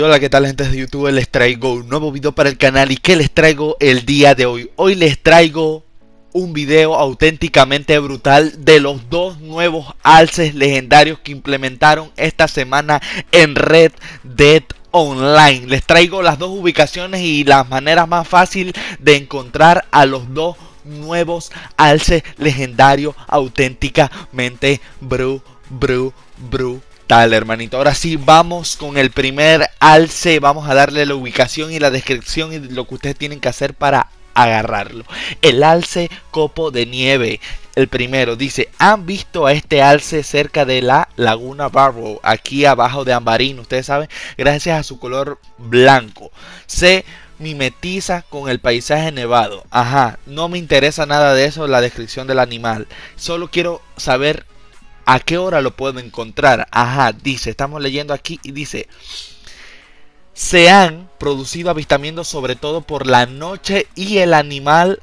hola, ¿qué tal gente de YouTube? Les traigo un nuevo video para el canal y que les traigo el día de hoy? Hoy les traigo un video auténticamente brutal de los dos nuevos alces legendarios que implementaron esta semana en Red Dead Online. Les traigo las dos ubicaciones y las maneras más fácil de encontrar a los dos nuevos alces legendarios auténticamente bru, bru, bru tal, hermanito? Ahora sí, vamos con el primer alce. Vamos a darle la ubicación y la descripción y lo que ustedes tienen que hacer para agarrarlo. El alce copo de nieve. El primero dice, han visto a este alce cerca de la laguna Barrow, aquí abajo de Ambarín, ustedes saben, gracias a su color blanco. Se mimetiza con el paisaje nevado. Ajá, no me interesa nada de eso, la descripción del animal. Solo quiero saber ¿A qué hora lo puedo encontrar? Ajá, dice, estamos leyendo aquí y dice, se han producido avistamientos sobre todo por la noche y el animal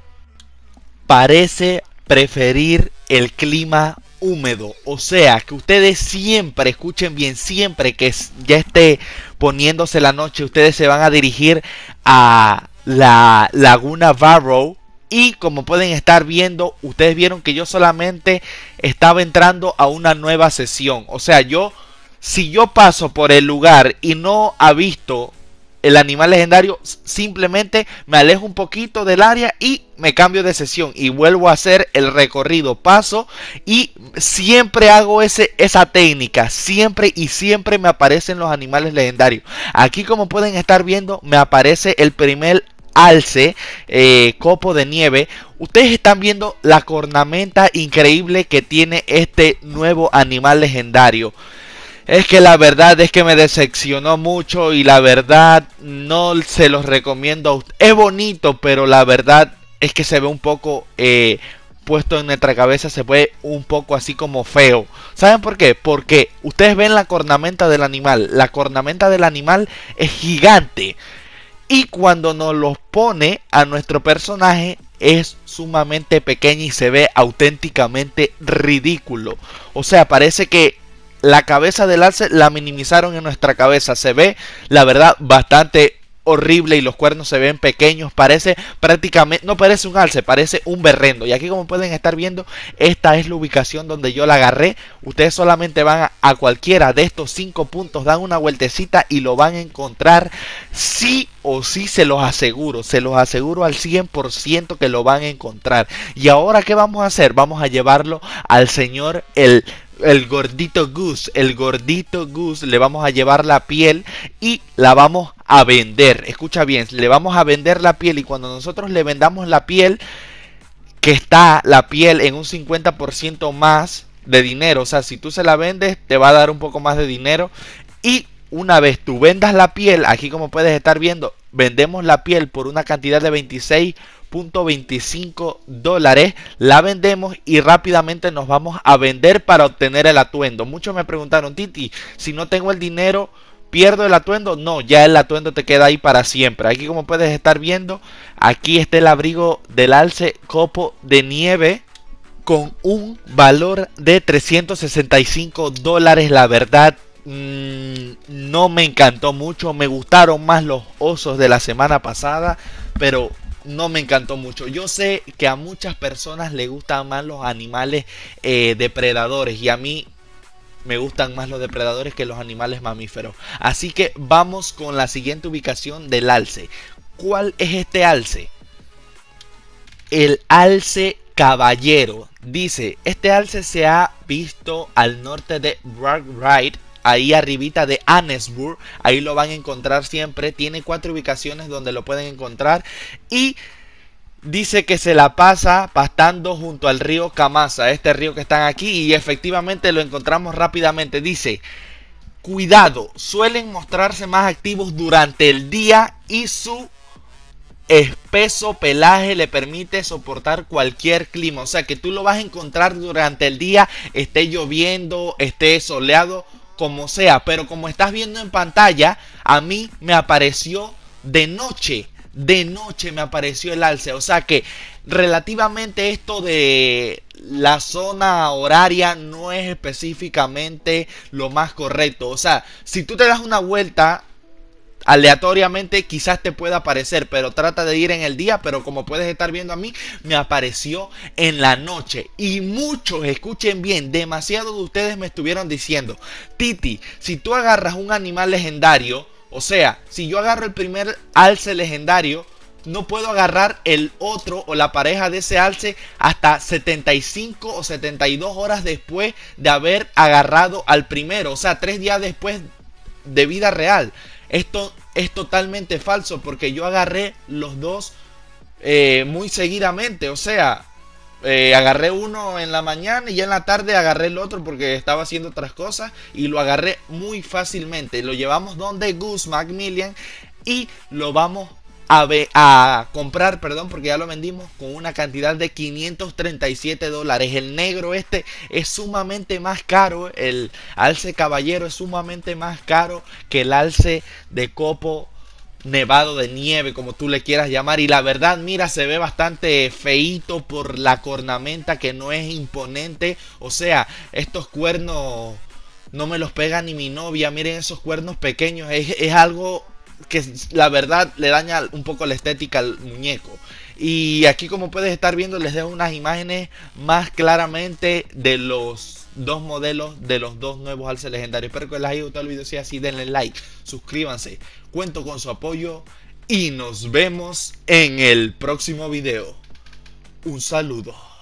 parece preferir el clima húmedo. O sea, que ustedes siempre, escuchen bien, siempre que ya esté poniéndose la noche, ustedes se van a dirigir a la laguna Barrow. Y como pueden estar viendo, ustedes vieron que yo solamente estaba entrando a una nueva sesión. O sea, yo, si yo paso por el lugar y no ha visto el animal legendario, simplemente me alejo un poquito del área y me cambio de sesión y vuelvo a hacer el recorrido, paso y siempre hago ese, esa técnica, siempre y siempre me aparecen los animales legendarios. Aquí como pueden estar viendo, me aparece el primer alce, eh, copo de nieve. Ustedes están viendo la cornamenta increíble que tiene este nuevo animal legendario. Es que la verdad es que me decepcionó mucho y la verdad no se los recomiendo. Es bonito, pero la verdad es que se ve un poco eh, puesto en nuestra cabeza, se ve un poco así como feo. ¿Saben por qué? Porque ustedes ven la cornamenta del animal. La cornamenta del animal es gigante. Y cuando nos los pone a nuestro personaje es sumamente pequeño y se ve auténticamente ridículo. O sea, parece que la cabeza del alce la minimizaron en nuestra cabeza. Se ve, la verdad, bastante horrible y los cuernos se ven pequeños. Parece prácticamente, no parece un alce, parece un berrendo. Y aquí como pueden estar viendo, esta es la ubicación donde yo la agarré. Ustedes solamente van a, cualquiera de estos cinco puntos, dan una vueltecita y lo van a encontrar. Sí o sí se los aseguro, se los aseguro al 100% que lo van a encontrar. Y ahora, ¿qué vamos a hacer? Vamos a llevarlo al señor el el gordito goose, el gordito goose, le vamos a llevar la piel y la vamos a vender. Escucha bien, le vamos a vender la piel y cuando nosotros le vendamos la piel, que está la piel en un 50% más de dinero, o sea, si tú se la vendes, te va a dar un poco más de dinero y una vez tú vendas la piel, aquí como puedes estar viendo, vendemos la piel por una cantidad de 26.25 dólares, la vendemos y rápidamente nos vamos a vender para obtener el atuendo. Muchos me preguntaron, Titi, si no tengo el dinero, ¿Pierdo el atuendo? No, ya el atuendo te queda ahí para siempre. Aquí como puedes estar viendo, aquí está el abrigo del alce copo de nieve con un valor de 365 dólares. La verdad, mm, no me encantó mucho. Me gustaron más los osos de la semana pasada, pero no me encantó mucho. Yo sé que a muchas personas le gustan más los animales eh, depredadores y a mí me gustan más los depredadores que los animales mamíferos. Así que vamos con la siguiente ubicación del alce. ¿Cuál es este alce? El alce caballero. Dice, este alce se ha visto al norte de Wright ahí arribita de Annesburg. Ahí lo van a encontrar siempre. Tiene cuatro ubicaciones donde lo pueden encontrar. Y dice que se la pasa pastando junto al río Camasa, este río que están aquí, y efectivamente lo encontramos rápidamente. Dice, cuidado, suelen mostrarse más activos durante el día y su espeso pelaje le permite soportar cualquier clima. O sea que tú lo vas a encontrar durante el día, esté lloviendo, esté soleado, como sea. Pero como estás viendo en pantalla, a mí me apareció de noche de noche me apareció el alce. O sea que relativamente esto de la zona horaria no es específicamente lo más correcto. O sea, si tú te das una vuelta aleatoriamente quizás te pueda aparecer, pero trata de ir en el día, pero como puedes estar viendo a mí, me apareció en la noche. Y muchos, escuchen bien, Demasiado de ustedes me estuvieron diciendo, Titi, si tú agarras un animal legendario, o sea, si yo agarro el primer alce legendario, no puedo agarrar el otro o la pareja de ese alce hasta 75 o 72 horas después de haber agarrado al primero, o sea, tres días después de vida real. Esto es totalmente falso porque yo agarré los dos eh, muy seguidamente, o sea, eh, agarré uno en la mañana y ya en la tarde agarré el otro porque estaba haciendo otras cosas y lo agarré muy fácilmente. Lo llevamos donde Gus Macmillan y lo vamos a, a, comprar, perdón, porque ya lo vendimos con una cantidad de 537 dólares. El negro este es sumamente más caro, el alce caballero es sumamente más caro que el alce de copo nevado de nieve, como tú le quieras llamar. Y la verdad, mira, se ve bastante feíto por la cornamenta que no es imponente. O sea, estos cuernos no me los pega ni mi novia. Miren esos cuernos pequeños. Es, es algo que la verdad le daña un poco la estética al muñeco. Y aquí como puedes estar viendo les dejo unas imágenes más claramente de los dos modelos de los dos nuevos alces legendarios. Espero que les haya gustado el video. Si es así, denle like, suscríbanse. Cuento con su apoyo y nos vemos en el próximo video. Un saludo.